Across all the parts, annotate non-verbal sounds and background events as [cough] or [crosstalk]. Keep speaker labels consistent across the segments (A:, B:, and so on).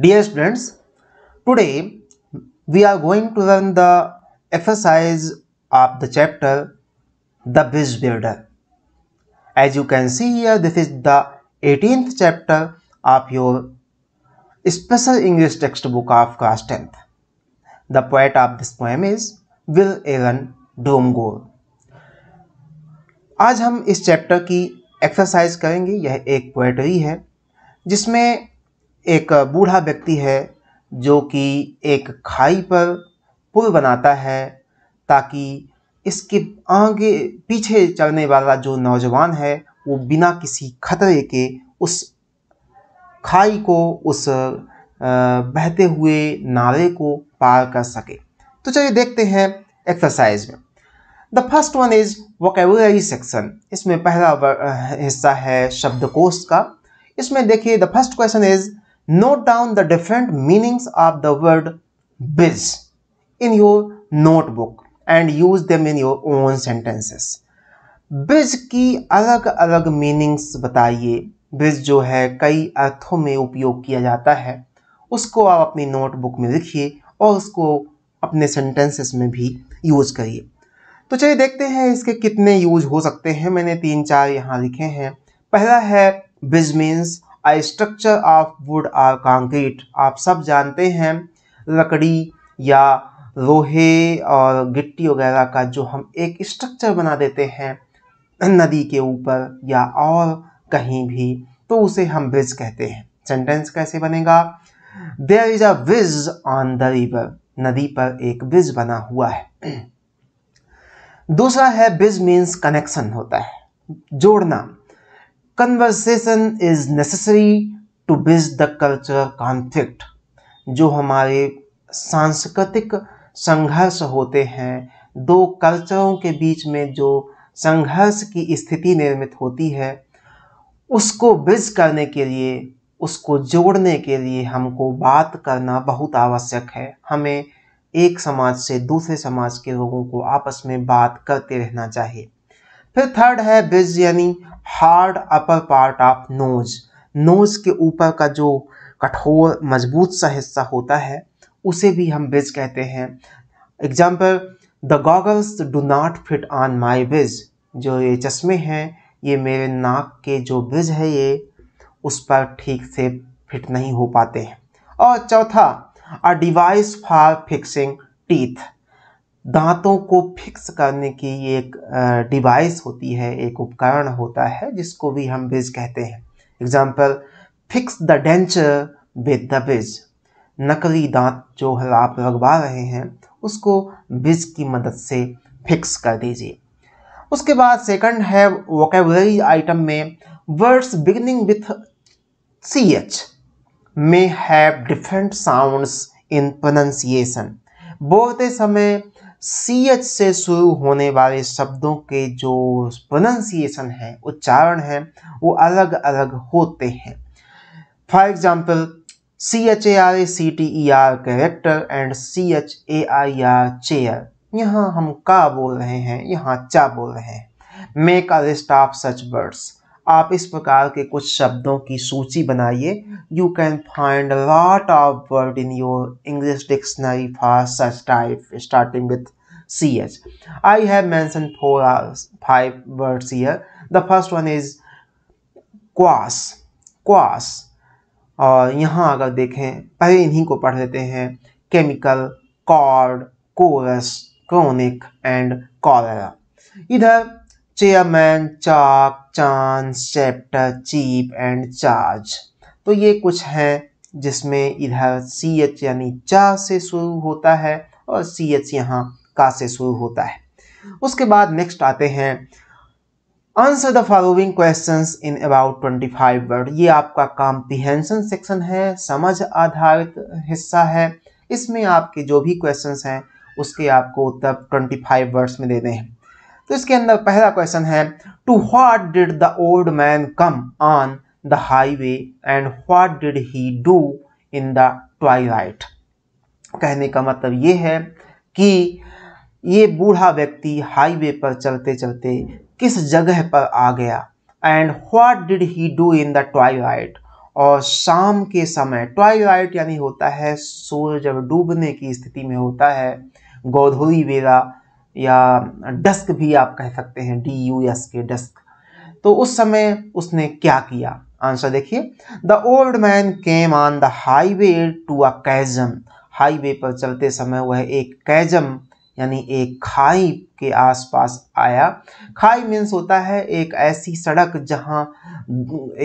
A: Dear students, today we are going to learn the exercise of the chapter The Bridge Builder. As you can see here, this is the 18th chapter of your special English textbook of class 10th. The poet of this poem is Will Aaron डोमगोर आज हम इस chapter की exercise करेंगे यह एक poetry है जिसमें एक बूढ़ा व्यक्ति है जो कि एक खाई पर पुल बनाता है ताकि इसके आगे पीछे चलने वाला जो नौजवान है वो बिना किसी खतरे के उस खाई को उस बहते हुए नाले को पार कर सके तो चलिए देखते हैं एक्सरसाइज में the first one is vocabulary section इसमें पहला हिस्सा है शब्दकोश का इसमें देखिए the first question is note down the different meanings of the word biz in your notebook and use them in your own sentences bridge की अलग अलग मीनिंग्स बताइए बिज जो है कई अर्थों में उपयोग किया जाता है उसको आप अपनी नोटबुक में लिखिए और उसको अपने सेंटेंसेस में भी यूज करिए तो चलिए देखते हैं इसके कितने यूज हो सकते हैं मैंने तीन चार यहाँ लिखे हैं पहला है bridge means a structure of wood और कॉन्क्रीट आप सब जानते हैं लकड़ी या लोहे और गिट्टी वगैरह का जो हम एक स्ट्रक्चर बना देते हैं नदी के ऊपर या और कहीं भी तो उसे हम ब्रिज कहते हैं सेंटेंस कैसे बनेगा there is a bridge on the river नदी पर एक ब्रिज बना हुआ है दूसरा है ब्रिज मीन्स कनेक्शन होता है जोड़ना conversation is necessary to bridge the cultural conflict जो हमारे सांस्कृतिक संघर्ष होते हैं दो कल्चरों के बीच में जो संघर्ष की स्थिति निर्मित होती है उसको ब्रिज करने के लिए उसको जोड़ने के लिए हमको बात करना बहुत आवश्यक है हमें एक समाज से दूसरे समाज के लोगों को आपस में बात करते रहना चाहिए फिर थर्ड है बिज यानी hard upper part of nose nose के ऊपर का जो कठोर मजबूत सा हिस्सा होता है उसे भी हम बिज कहते हैं example the goggles do not fit on my bridge जो ये चश्मे हैं ये मेरे नाक के जो बिज है ये उस पर ठीक से फिट नहीं हो पाते हैं और चौथा a device for fixing teeth दांतों को फिक्स करने की एक डिवाइस होती है एक उपकरण होता है जिसको भी हम ब्रिज कहते हैं example fix the denture with the bridge नकली दांत जो है आप लगवा रहे हैं उसको ब्रिज की मदद से फिक्स कर दीजिए उसके बाद सेकंड है वोकेबलरी आइटम में words beginning with C H में have different sounds in pronunciation बोलते समय सी एच से शुरू होने वाले शब्दों के जो प्रोनंसिएशन है उच्चारण है वो अलग अलग होते हैं for example C H A R A C T E R character and C H A I R chair यहाँ हम का बोल रहे हैं यहाँ चा बोल रहे हैं make a list of such words आप इस प्रकार के कुछ शब्दों की सूची बनाइए you can find lot of word in your English dictionary for such type starting with C H I have mentioned four five words here the first one is chaos chaos और यहाँ अगर देखें पहले इन्हीं को पढ़ लेते हैं chemical chord chorus chronic and cholera इधर chairman chalk chant chapter cheap and charge तो ये कुछ हैं जिसमें इधर सी एच यानी चा से शुरू होता है और सी एच यहाँ का से शुरू होता है उसके बाद नेक्स्ट आते हैं answer the following question in about twenty five word ये आपका कॉम्प्रिहेंशन सेक्शन है समझ आधारित हिस्सा है इसमें आपके जो भी क्वेश्चन हैं उसके आपको उत्तर ट्वेंटी फाइव वर्ड्स में देने हैं तो इसके अंदर पहला क्वेश्चन है two what did the old man come on the highway and what did he do in the twilight कहने का मतलब ये है कि ये बूढ़ा व्यक्ति हाईवे पर चलते चलते किस जगह पर आ गया and what did he do in the twilight और शाम के समय ट्वाइलाइट यानी होता है सूर्य जब डूबने की स्थिति में होता है गोधोरी वेला या डस्क भी आप कह सकते हैं D U S K dusk तो उस समय उसने क्या किया आंसर देखिए the old man came on the highway to a chasm हाईवे पर चलते समय वह एक कैजम यानी एक खाई के आसपास आया खाई मीन्स होता है एक ऐसी सड़क जहाँ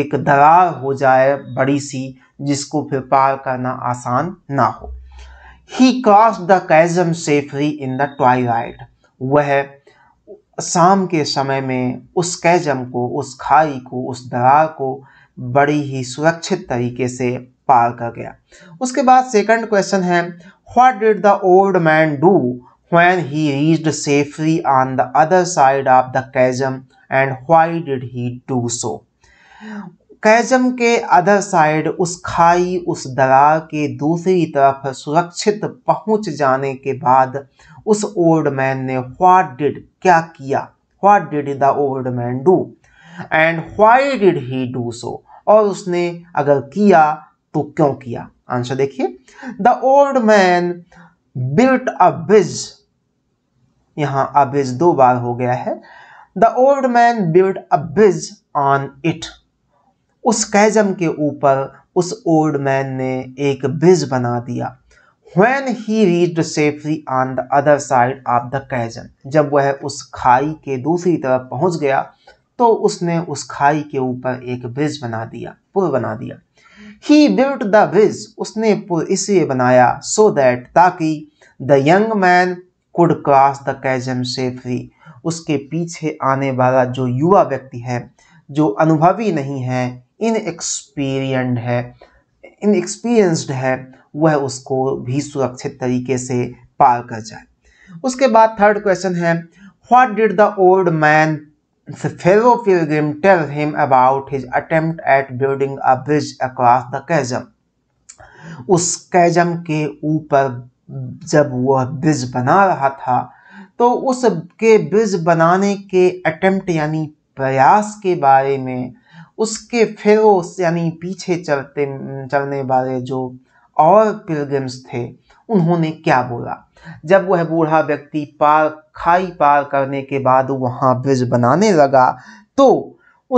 A: एक दरार हो जाए बड़ी सी जिसको फिर पार करना आसान ना हो he cross the chasm safely in the टॉय वह शाम के समय में उस कैजम को उस खाई को उस दरार को बड़ी ही सुरक्षित तरीके से पार कर गया उसके बाद सेकंड क्वेश्चन है what did the old man do when he reached safely on the other side of the chasm and why did he do so chasm के अदर साइड उस खाई उस दरार के दूसरी तरफ सुरक्षित पहुंच जाने के बाद उस ओल्ड मैन ने व्हाट डिड क्या किया what did the old man do and why did he do so और उसने अगर किया तो क्यों किया आंसर देखिए the old man built a bridge यहां अ ब्रिज दो बार हो गया है the old man built a bridge on it उस कैजम के ऊपर उस ओल्ड मैन ने एक ब्रिज बना दिया when he reached safely on the other side of the chasm जब वह उस खाई के दूसरी तरफ पहुंच गया तो उसने उस खाई के ऊपर एक ब्रिज बना दिया पुल बना दिया ही बिल्ट द ब्रिज उसने पुल इसलिए बनाया सो दैट ताकि the young man could cross the chasm safely उसके पीछे आने वाला जो युवा व्यक्ति है जो अनुभवी नहीं है इनएक्सपीरियंड है इनएक्सपीरियंस्ड है वह उसको भी सुरक्षित तरीके से पार कर जाए उसके बाद थर्ड क्वेश्चन है what did the old man fellow pilgrim tell him about his attempt at building a bridge across the chasm उस कैजम के ऊपर जब वह ब्रिज बना रहा था तो उसके ब्रिज बनाने के अटेम्प्ट यानी प्रयास के बारे में उसके फेरोस यानी पीछे चलते चलने वाले जो और पिलग्रिम्स थे उन्होंने क्या बोला जब वह बूढ़ा व्यक्ति पार खाई पार करने के बाद वहाँ ब्रिज बनाने लगा तो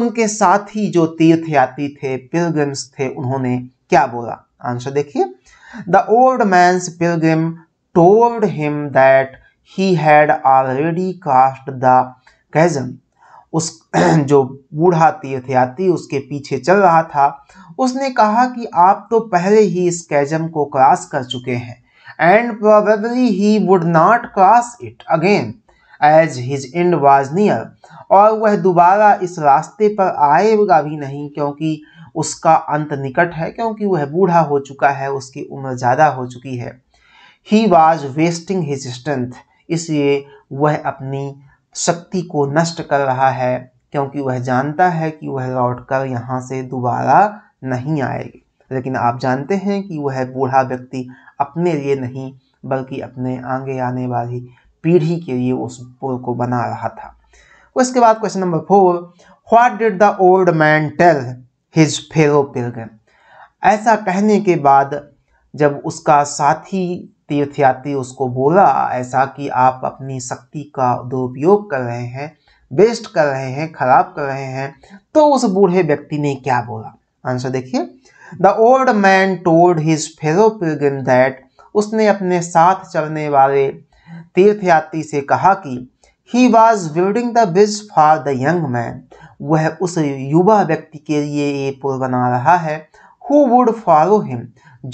A: उनके साथ ही जो तीर्थ यात्री थे पिलग्रिम्स थे उन्होंने क्या बोला आंसर देखिए the old man's pilgrim told him that he had already crossed the chasm उस [clears throat] जो बूढ़ा तीर्थयात्री उसके पीछे चल रहा था उसने कहा कि आप तो पहले ही इस कैजम को क्रॉस कर चुके हैं and probably he would not cross it again as his end was near और वह दोबारा इस रास्ते पर आएगा भी नहीं क्योंकि उसका अंत निकट है क्योंकि वह बूढ़ा हो चुका है उसकी उम्र ज़्यादा हो चुकी है he was wasting his strength इसलिए वह अपनी शक्ति को नष्ट कर रहा है क्योंकि वह जानता है कि वह लौटकर यहाँ से दोबारा नहीं आएगी लेकिन आप जानते हैं कि वह बूढ़ा व्यक्ति अपने लिए नहीं बल्कि अपने आगे आने वाली पीढ़ी के लिए उस पुल को बना रहा था उसके बाद question number four what did the old man tell his fellow pilgrim ऐसा कहने के बाद जब उसका साथी तीर्थयात्री उसको बोला ऐसा कि आप अपनी शक्ति का दुरुपयोग कर रहे हैं वेस्ट कर रहे हैं खराब कर रहे हैं तो उस बूढ़े व्यक्ति ने क्या बोला आंसर देखिए the old man told his fellow pilgrim that उसने अपने साथ चलने वाले तीर्थयात्री से कहा कि he was building the bridge for the young man वह उस युवा व्यक्ति के लिए ये पुल बना रहा है हु वुड फॉलो हिम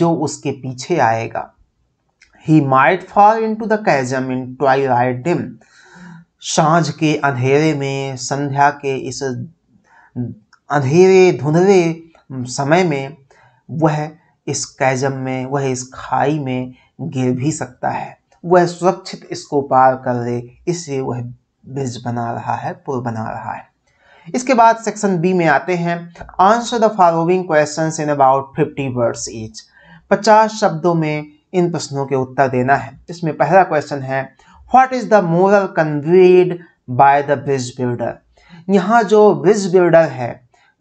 A: जो उसके पीछे आएगा he might fall into the chasm in twilight dim सांझ के अंधेरे में संध्या के इस अंधेरे धुंधले समय में वह इस कैजम में वह इस खाई में गिर भी सकता है वह सुरक्षित इसको पार कर ले इसलिए वह ब्रिज बना रहा है पुल बना रहा है इसके बाद सेक्शन बी में आते हैं answer the following question in about fifty words each पचास शब्दों में इन प्रश्नों के उत्तर देना है इसमें पहला क्वेश्चन है what is the moral conveyed by the bridge builder यहाँ जो ब्रिज बिल्डर है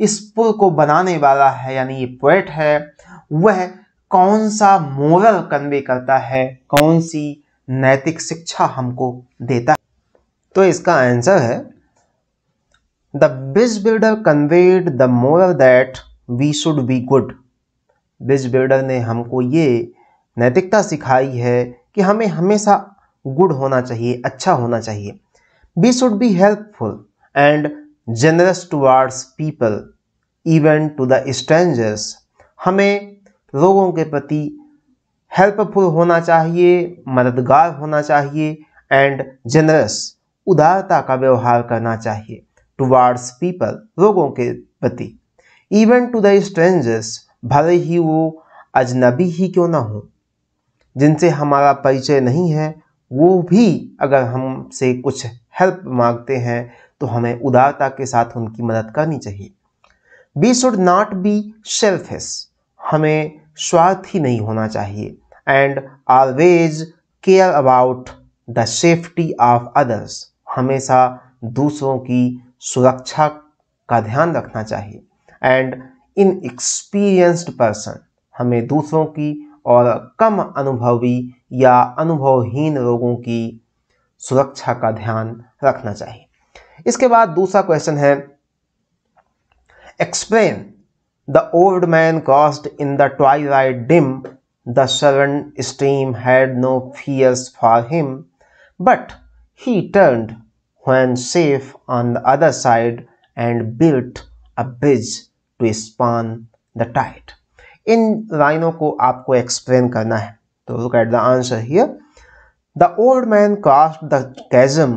A: इस पुल को बनाने वाला है यानी ये पोएट है वह कौन सा मोरल कन्वे करता है कौन सी नैतिक शिक्षा हमको देता है तो इसका आंसर है the bridge builder conveyed the moral that we should be good bridge builder ने हमको ये नैतिकता सिखाई है कि हमें हमेशा गुड होना चाहिए अच्छा होना चाहिए we should be helpful and generous towards people even to the strangers हमें लोगों के प्रति हेल्पफुल होना चाहिए मददगार होना चाहिए एंड जनरस उदारता का व्यवहार करना चाहिए टुवार्ड्स पीपल लोगों के प्रति इवन टू द स्ट्रेंजर्स भले ही वो अजनबी ही क्यों ना हो जिनसे हमारा परिचय नहीं है वो भी अगर हमसे कुछ हेल्प मांगते हैं तो हमें उदारता के साथ उनकी मदद करनी चाहिए we should not be selfish हमें स्वार्थी नहीं होना चाहिए and always care about the safety of others हमेशा दूसरों की सुरक्षा का ध्यान रखना चाहिए एंड इन एक्सपीरियंस्ड पर्सन हमें दूसरों की और कम अनुभवी या अनुभवहीन लोगों की सुरक्षा का ध्यान रखना चाहिए इसके बाद दूसरा क्वेश्चन है explain the old man crossed in the twilight dim the sullen stream had no fears for him but he turned when safe on the other side and built a bridge to span the tide इन लाइनों को आपको explain करना है तो look at the answer here the old man crossed the chasm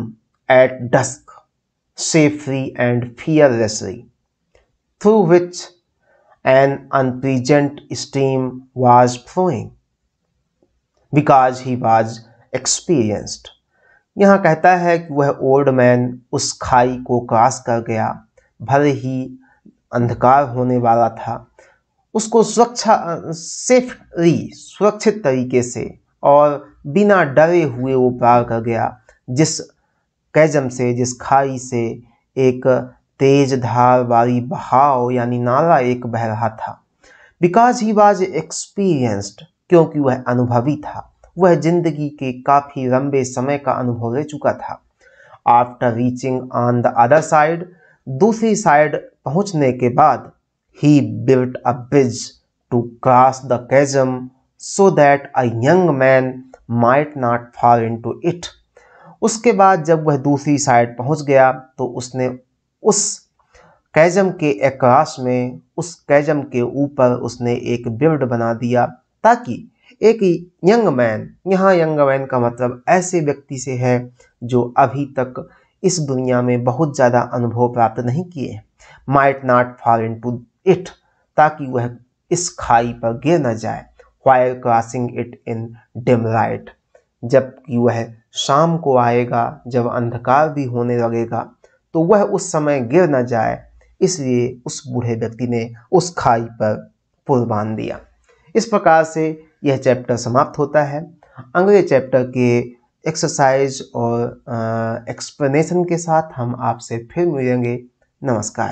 A: at dusk safely and fearlessly through which an unpleasant stream was flowing because he was experienced यहाँ कहता है कि वह ओल्ड मैन उस खाई को क्रॉस कर गया भले ही अंधकार होने वाला था उसको सुरक्षा सेफली सुरक्षित तरीके से और बिना डरे हुए वो पार कर गया जिस कैजम से जिस खाई से एक तेज धार वाली बहाव यानी नाला एक बह रहा था बिकॉज ही वॉज एक्सपीरियंस्ड क्योंकि वह अनुभवी था वह जिंदगी के काफ़ी लंबे समय का अनुभव ले चुका था after reaching on the other side दूसरी साइड पहुंचने के बाद he built a bridge to cross the chasm so that a young man might not fall into it. उसके बाद जब वह दूसरी साइड pahunch गया तो उसने उस कैजम के एकाश में उस कैजम के ऊपर उसने एक बिल्ड बना दिया ताकि एक यंग मैन यहाँ यंग मैन का मतलब ऐसे व्यक्ति से है जो अभी तक इस दुनिया में बहुत ज़्यादा अनुभव प्राप्त नहीं किए might not fall into it ताकि वह इस खाई पर गिर न जाए while crossing it in dim light जबकि वह शाम को आएगा जब अंधकार भी होने लगेगा तो वह उस समय गिर न जाए इसलिए उस बूढ़े व्यक्ति ने उस खाई पर पुल बांध दिया इस प्रकार से यह चैप्टर समाप्त होता है अगले चैप्टर के एक्सरसाइज और एक्सप्लेनेशन के साथ हम आपसे फिर मिलेंगे नमस्कार